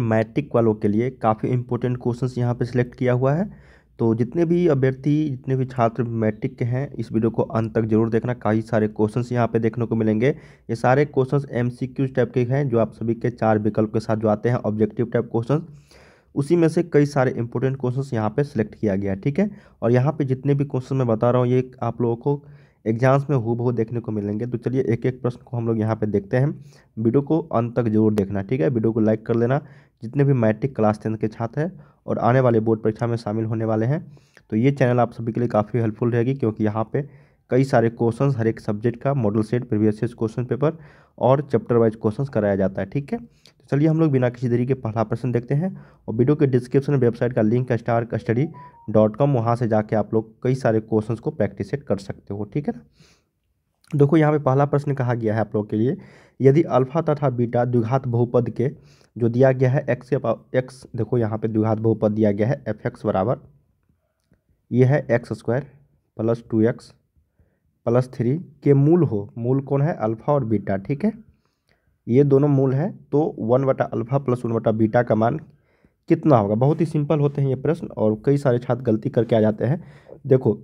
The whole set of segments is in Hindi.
से मैट्रिक वालों के लिए काफ़ी इंपॉर्टेंट क्वेश्चंस यहाँ पे सिलेक्ट किया हुआ है तो जितने भी अभ्यर्थी जितने भी छात्र मैट्रिक के हैं इस वीडियो को अंत तक जरूर देखना काफ़ी सारे क्वेश्चंस यहाँ पे देखने को मिलेंगे ये सारे क्वेश्चंस एमसीक्यूज टाइप के हैं जो आप सभी के चार विकल्प के साथ जो आते हैं ऑब्जेक्टिव टाइप क्वेश्चंस उसी में से कई सारे इंपॉर्टेंट क्वेश्चंस यहाँ पे सिलेक्ट किया गया ठीक है और यहाँ पर जितने भी क्वेश्चन मैं बता रहा हूँ ये आप लोगों को एग्जाम्स में हु देखने को मिलेंगे तो चलिए एक एक प्रश्न को हम लोग यहाँ पे देखते हैं वीडियो को अंत तक जरूर देखना ठीक है वीडियो को लाइक कर लेना जितने भी मैट्रिक क्लास टेंथ के छात्र हैं और आने वाले बोर्ड परीक्षा में शामिल होने वाले हैं तो ये चैनल आप सभी के लिए काफ़ी हेल्पफुल रहेगी क्योंकि यहाँ पर कई सारे क्वेश्चंस हर एक सब्जेक्ट का model set previous question paper और चैप्टर वाइज क्वेश्चंस कराया जाता है ठीक है तो चलिए हम लोग बिना किसी देरी के पहला प्रश्न देखते हैं और वीडियो के डिस्क्रिप्शन में वेबसाइट का link star study dot com वहाँ से जाके आप लोग कई सारे क्वेश्चन को प्रैक्टिस कर सकते हो ठीक है ना देखो यहाँ पे पहला प्रश्न कहा गया है आप लोग के लिए यदि अल्फा तथा बीटा द्विघात बहुपद के जो दिया गया है एक्स एक्स देखो यहाँ पे द्विघात बहुपद दिया गया है एफ एक्स बराबर ये है X square plus two X plus three के मूल हो मूल कौन है अल्फा और बीटा ठीक है ये दोनों मूल है तो वन बटा अल्फा प्लस वन बटा बीटा का मान कितना होगा बहुत ही सिंपल होते हैं ये प्रश्न और कई सारे छात्र गलती करके आ जाते हैं देखो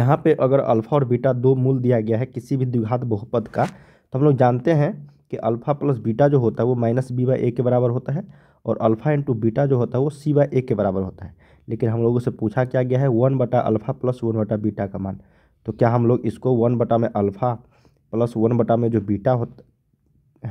यहाँ पे अगर अल्फा और बीटा दो मूल दिया गया है किसी भी द्विघात बहुपद का तो हम लोग जानते हैं कि अल्फा प्लस बीटा जो होता है वो माइनस बी बाई ए के बराबर होता है और अल्फा इंटू बीटा जो होता है वो सी बाई ए के बराबर होता है लेकिन हम लोगों से पूछा क्या गया है वन बटा अल्फा प्लस वन बटा बीटा का मान तो क्या हम लोग इसको वन बटा में अल्फ़ा प्लस वन बटा में जो बीटा हो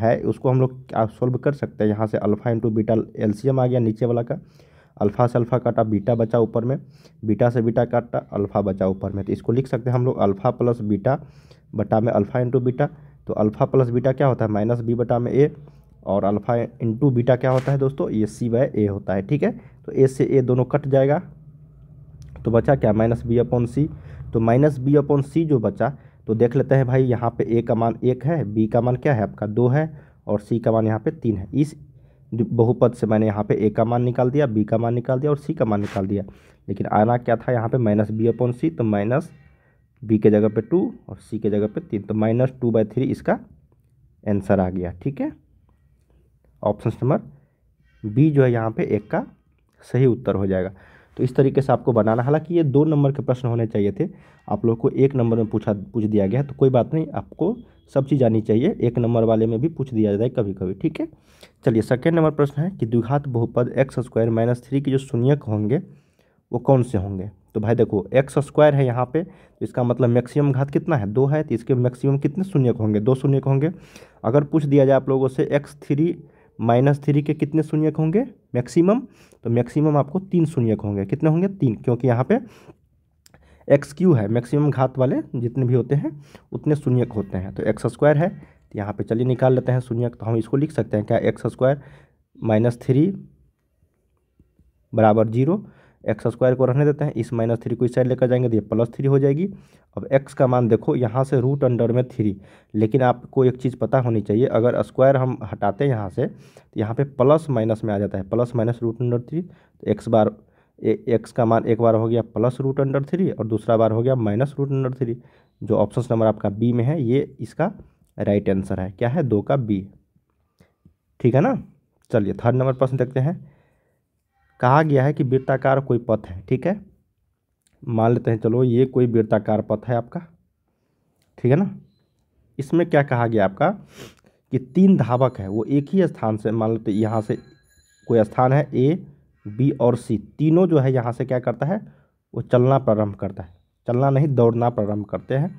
है उसको हम लोग क्या सोल्व कर सकते हैं यहाँ से अल्फ़ा इंटू बीटा एल्सियम आ गया नीचे वाला का अल्फ़ा से अल्फ़ा काटा बीटा बचा ऊपर में बीटा से बीटा काटा अल्फ़ा बचा ऊपर में तो इसको लिख सकते हैं हम लोग अल्फ़ा प्लस बीटा बटा में अल्फ़ा इंटू बीटा तो अल्फ़ा प्लस बीटा क्या होता है माइनस बी बटा में ए और अल्फ़ा इंटू बीटा क्या होता है दोस्तों ये सी बाय ए होता है ठीक है तो ए से ए दोनों कट जाएगा तो बचा क्या माइनस बी अपॉन सी तो माइनस बी अपॉन सी जो बचा तो देख लेते हैं भाई यहाँ पे ए का मान एक है बी का मान क्या है आपका दो है और सी का मान यहाँ पे तीन है इस बहुपद से मैंने यहाँ पे ए का मान निकाल दिया बी का मान निकाल दिया और सी का मान निकाल दिया लेकिन आना क्या था यहाँ पे माइनस बी अपॉन सी तो माइनस बी के जगह पे टू और सी के जगह पे तीन तो माइनस टू बाई थ्री इसका आंसर आ गया ठीक है ऑप्शन नंबर बी जो है यहाँ पे एक का सही उत्तर हो जाएगा तो इस तरीके से आपको बनाना हालांकि ये दो नंबर के प्रश्न होने चाहिए थे आप लोग को एक नंबर में पूछा पूछ दिया गया तो कोई बात नहीं आपको सब चीज़ आनी चाहिए एक नंबर वाले में भी पूछ दिया जाए कभी कभी ठीक है चलिए सेकेंड नंबर प्रश्न है कि द्विघात बहुपद एक्स स्क्वायर माइनस थ्री के जो शून्यक होंगे वो कौन से होंगे तो भाई देखो एक्स स्क्वायर है यहाँ पे तो इसका मतलब मैक्सिमम घात कितना है दो है तो इसके मैक्सिमम कितने शून्यक होंगे दो शून्यक होंगे अगर पूछ दिया जाए आप लोगों से एक्स थ्री माइनस थ्री के कितने शून्यक होंगे मैक्सिमम तो मैक्सिमम आपको तीन शून्यक होंगे कितने होंगे तीन क्योंकि यहाँ पे एक्स क्यू है मैक्सिमम घात वाले जितने भी होते हैं उतने शून्यक होते हैं तो एक्स स्क्वायर है तो यहाँ पे चलिए निकाल लेते हैं शून्यक तो हम इसको लिख सकते हैं क्या एक्स स्क्वायर माइनस थ्री बराबर जीरो एक्स स्क्वायर को रहने देते हैं इस माइनस थ्री को इस साइड लेकर जाएंगे तो ये प्लस थ्री हो जाएगी अब एक्स का मान देखो यहाँ से रूट अंडर में थ्री लेकिन आपको एक चीज़ पता होनी चाहिए अगर स्क्वायर हम हटाते हैं यहाँ से तो यहाँ पे प्लस माइनस में आ जाता है plus minus root under three तो एक्स बार एक्स का मान एक बार हो गया प्लस रूट अंडर थ्री और दूसरा बार हो गया माइनस रूट अंडर थ्री जो ऑप्शन नंबर आपका बी में है ये इसका राइट आंसर है क्या है दो का बी ठीक है ना चलिए थर्ड नंबर प्रश्न देखते हैं कहा गया है कि वृत्ताकार कोई पथ है ठीक है मान लेते हैं चलो ये कोई वृत्ताकार पथ है आपका ठीक है ना इसमें क्या कहा गया आपका कि तीन धावक है वो एक ही स्थान से मान लेते यहाँ से कोई स्थान है ए बी और सी तीनों जो है यहाँ से क्या करता है वो चलना प्रारंभ करता है चलना नहीं दौड़ना प्रारंभ करते हैं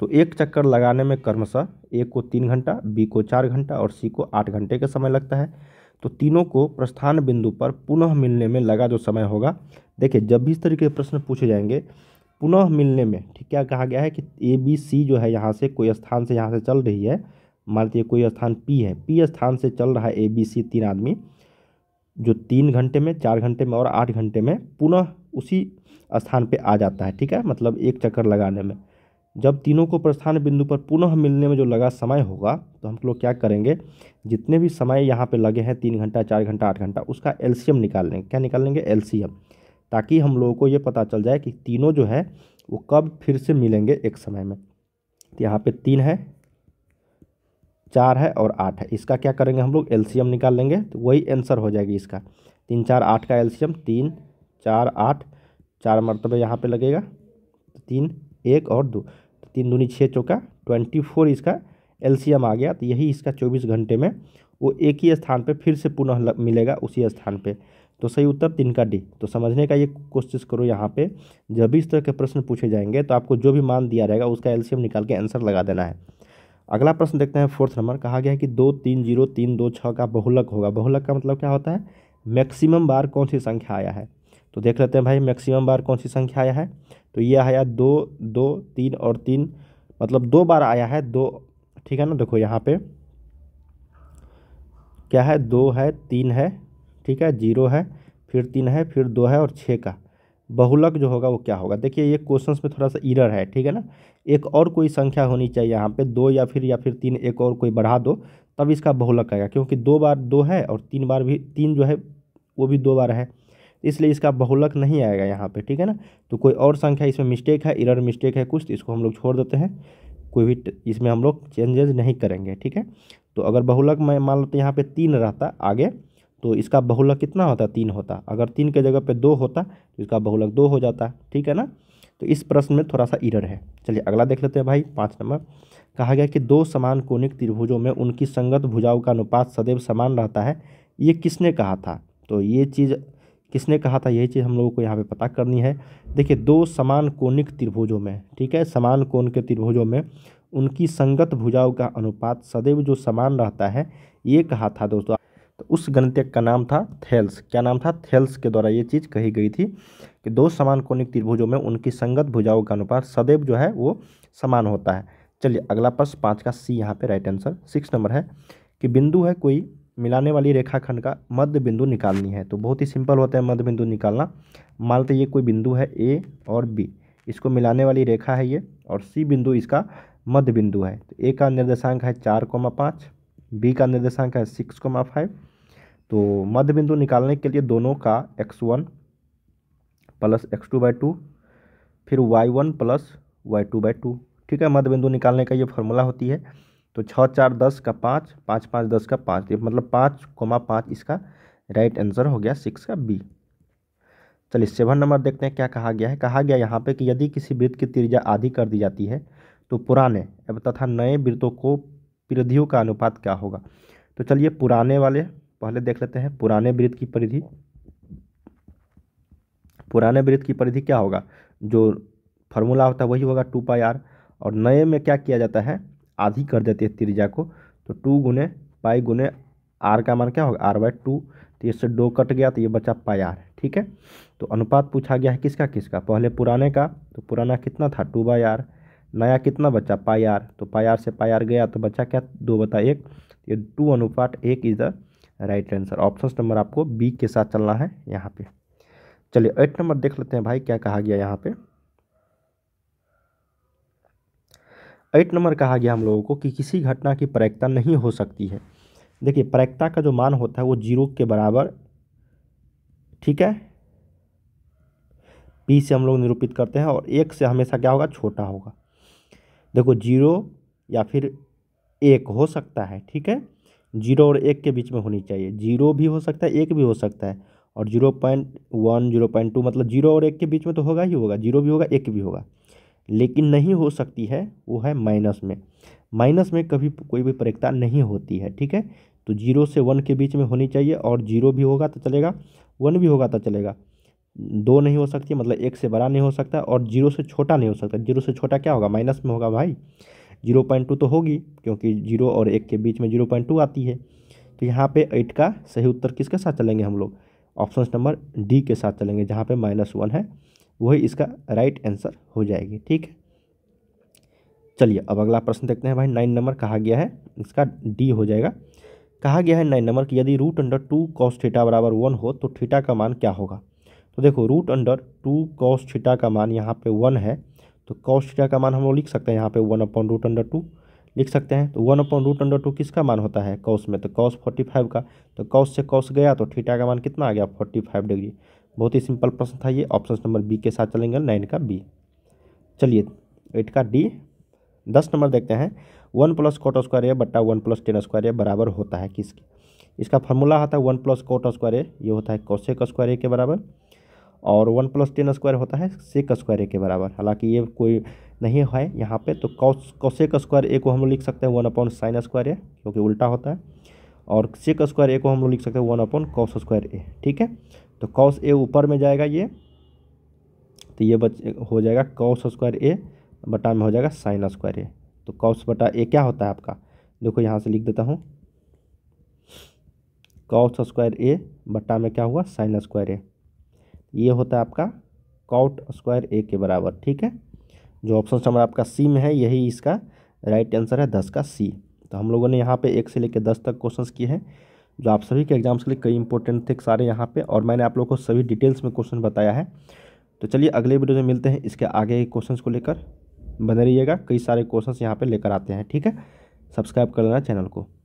तो एक चक्कर लगाने में कर्मशः ए को तीन घंटा बी को चार घंटा और सी को आठ घंटे का समय लगता है तो तीनों को प्रस्थान बिंदु पर पुनः मिलने में लगा जो समय होगा देखिए जब भी इस तरीके के प्रश्न पूछे जाएंगे पुनः मिलने में ठीक क्या कहा गया है कि ए बी सी जो है यहाँ से कोई स्थान से यहाँ से चल रही है मान लीजिए कोई स्थान पी है पी स्थान से चल रहा है ए बी सी तीन आदमी जो तीन घंटे में चार घंटे में और आठ घंटे में पुनः उसी स्थान पे आ जाता है ठीक है मतलब एक चक्कर लगाने में जब तीनों को प्रस्थान बिंदु पर पुनः मिलने में जो लगा समय होगा तो हम लोग क्या करेंगे जितने भी समय यहाँ पे लगे हैं तीन घंटा चार घंटा आठ घंटा उसका एलसीएम निकाल लेंगे क्या निकाल लेंगे एलसीएम ताकि हम लोगों को ये पता चल जाए कि तीनों जो है वो कब फिर से मिलेंगे एक समय में तो यहाँ पर तीन है चार है और आठ है इसका क्या करेंगे हम लोग एल निकाल लेंगे तो वही आंसर हो जाएगी इसका तीन चार आठ का एम तीन चार आठ चार मरतबे यहाँ पर लगेगा तो तीन एक और दो तीन दूनी छः चौका ट्वेंटी फोर इसका एलसीएम आ गया तो यही इसका चौबीस घंटे में वो एक ही स्थान पे फिर से पुनः मिलेगा उसी स्थान पे तो सही उत्तर तीन का डी तो समझने का ये कोशिश करो यहाँ पे जब भी इस तरह के प्रश्न पूछे जाएंगे तो आपको जो भी मान दिया जाएगा उसका एल निकाल के आंसर लगा देना है अगला प्रश्न देखते हैं फोर्थ नंबर कहा गया है कि दो तीन जीरो तीन दो छः का बहुलक होगा बहुलक का मतलब क्या होता है मैक्सिमम बार कौन सी संख्या आया है तो देख लेते हैं भाई मैक्सिमम बार कौन सी संख्या आया है तो ये आया दो दो तीन और तीन मतलब दो बार आया है दो ठीक है ना देखो यहाँ पे क्या है दो है तीन है ठीक है जीरो है फिर तीन है फिर दो है और छः का बहुलक जो होगा वो क्या होगा देखिए ये क्वेश्चन में थोड़ा सा इरर है ठीक है ना एक और कोई संख्या होनी चाहिए यहाँ पे दो या फिर या फिर तीन एक और कोई बढ़ा दो तब इसका बहुलक आएगा क्योंकि दो बार दो है और तीन बार भी तीन जो है वो भी दो बार है इसलिए इसका बहुलक नहीं आएगा यहाँ पे ठीक है ना तो कोई और संख्या इसमें मिस्टेक है इरर मिस्टेक है कुछ तो इसको हम लोग छोड़ देते हैं कोई भी इसमें हम लोग चेंजेज नहीं करेंगे ठीक है तो अगर बहुलक मैं मान लो तो यहाँ पर तीन रहता आगे तो इसका बहुलक कितना होता तीन होता अगर तीन के जगह पर दो होता तो इसका बहुलक दो हो जाता ठीक है ना तो इस प्रश्न में थोड़ा सा इरर है चलिए अगला देख लेते हैं भाई पाँच नंबर कहा गया कि दो समान कोनिक त्रिभुजों में उनकी संगत भुजाओं का अनुपात सदैव समान रहता है ये किसने कहा था तो ये चीज़ किसने कहा था यही चीज़ हम लोगों को यहाँ पे पता करनी है देखिए दो समान कोणिक त्रिभुजों में ठीक है समान कोण के त्रिभुजों में उनकी संगत भुजाओं का अनुपात सदैव जो समान रहता है ये कहा था दोस्तों तो उस गणित्य का नाम था थेल्स क्या नाम था थेल्स के द्वारा ये चीज़ कही गई थी कि दो समान कोणिक त्रिभुजों में उनकी संगत भुजाओं का अनुपात सदैव जो है वो समान होता है चलिए अगला प्रश्न पाँच का सी यहाँ पे राइट आंसर सिक्स नंबर है कि बिंदु है कोई मिलाने वाली रेखाखंड का मध्य बिंदु निकालनी है तो बहुत ही सिंपल होता है मध्य बिंदु निकालना मान लेते ये कोई बिंदु है ए और बी इसको मिलाने वाली रेखा है ये और सी बिंदु इसका मध्य बिंदु है तो ए का निर्देशांक है चार कोमा पाँच बी का निर्देशांक है सिक्स कोमा फाइव तो मध्य बिंदु निकालने के लिए दोनों का X one plus X two by two फिर Y one plus Y two by two ठीक है मध्य बिंदु निकालने का ये फॉर्मूला होती है तो छः चार दस का पाँच पाँच पाँच दस का पाँच ये मतलब पाँच कोमा पाँच इसका राइट आंसर हो गया सिक्स का बी चलिए सेवन नंबर देखते हैं क्या कहा गया है कहा गया यहाँ पे कि यदि किसी वृत्त की त्रिज्या आधी कर दी जाती है तो पुराने तथा नए वृत्तों को परिधियों का अनुपात क्या होगा तो चलिए पुराने वाले पहले देख लेते हैं पुराने वृत्त की परिधि पुराने वृत्त की परिधि क्या होगा जो फार्मूला होता है वही होगा टू पाई आर और नए में क्या किया जाता है आधी कर देती है त्रिज्या को तो टू गुने पाई गुने आर का मान क्या होगा आर बाई टू तो ये डो दो कट गया तो ये बचा पाई आर ठीक है तो अनुपात पूछा गया है किसका किसका पहले पुराने का तो पुराना कितना था टू बाई आर नया कितना बचा पाई आर तो पाई आर से पाई आर गया तो बचा क्या दो बता एक ये टू अनुपात एक is the right answer option number आपको बी के साथ चलना है यहाँ पर चलिए एट नंबर देख लेते हैं भाई क्या कहा गया यहाँ पर एट नंबर कहा गया हम लोगों को कि किसी घटना की प्रयक्ता नहीं हो सकती है देखिए प्रयक्ता का जो मान होता है वो जीरो के बराबर ठीक है पी से हम लोग निरूपित करते हैं और एक से हमेशा क्या होगा छोटा होगा देखो जीरो या फिर एक हो सकता है ठीक है जीरो और एक के बीच में होनी चाहिए जीरो भी हो सकता है एक भी हो सकता है और zero point one zero point two मतलब जीरो और एक के बीच में तो होगा ही होगा जीरो भी होगा एक भी होगा लेकिन नहीं हो सकती है वो है माइनस में माइनस में कभी कोई भी प्रयोगता नहीं होती है ठीक है तो जीरो से वन के बीच में होनी चाहिए और जीरो भी होगा तो चलेगा वन भी होगा तो चलेगा दो नहीं हो सकती मतलब एक से बड़ा नहीं हो सकता और जीरो से छोटा नहीं हो सकता जीरो से छोटा क्या होगा माइनस में होगा भाई जीरो पॉइंट टू तो होगी क्योंकि जीरो और एक के बीच में जीरो पॉइंट टू आती है तो यहाँ पे एट का सही उत्तर किसके साथ चलेंगे हम लोग ऑप्शन नंबर डी के साथ चलेंगे जहाँ पे माइनस वन है वही इसका राइट आंसर हो जाएगी ठीक है चलिए अब अगला प्रश्न देखते हैं भाई नाइन नंबर कहा गया है इसका डी हो जाएगा कहा गया है नाइन नंबर कि यदि root under two cos theta बराबर वन हो तो थीटा का मान क्या होगा तो देखो root under two cos theta का मान यहाँ पे वन है तो कॉस थीटा का मान हम लोग लिख सकते हैं यहाँ पे one upon root under two लिख सकते हैं तो one upon root under two किसका मान होता है कॉस में तो कॉस फोर्टी फाइव का तो कॉस से कॉस गया तो थीटा का मान कितना आ गया फोर्टी फाइव डिग्री बहुत ही सिंपल प्रश्न था ये ऑप्शन नंबर बी के साथ चलेंगे नाइन का बी चलिए एट का डी दस नंबर देखते हैं one plus cot square A बट्टा one plus tan square A बराबर होता है किसके इसका फार्मूला होता है one plus cot square A ये होता है का स्क्वायर ए के बराबर और वन प्लस टेन स्क्वायर होता है सेक स्क्वायर ए के बराबर हालांकि ये कोई नहीं है यहाँ पे तो कौस कौशेक स्क्वायर ए को हम लोग लिख सकते हैं one upon sin square A क्योंकि उल्टा होता है और सेक स्क्वायर ए को हम लोग लिख सकते हैं one upon cos square A ठीक है तो कॉस ए ऊपर में जाएगा ये तो ये बच हो जाएगा कॉस स्क्वायर ए बटा में हो जाएगा साइन स्क्वायर ए तो कॉस बटा ए क्या होता है आपका देखो यहाँ से लिख देता हूँ कॉस स्क्वायर ए बटा में क्या हुआ साइन स्क्वायर ए ये होता है आपका कॉट स्क्वायर ए के बराबर ठीक है जो ऑप्शन नंबर आपका सी में है यही इसका राइट आंसर है दस का सी तो हम लोगों ने यहाँ पे एक से लेकर दस तक क्वेश्चंस किए हैं जो आप सभी के एग्जाम्स के लिए कई इंपॉर्टेंट थे सारे यहाँ पे और मैंने आप लोगों को सभी डिटेल्स में क्वेश्चन बताया है तो चलिए अगले वीडियो में मिलते हैं इसके आगे के क्वेश्चन को लेकर बने रहिएगा कई सारे क्वेश्चन यहाँ पर लेकर आते हैं ठीक है सब्सक्राइब कर लेना चैनल को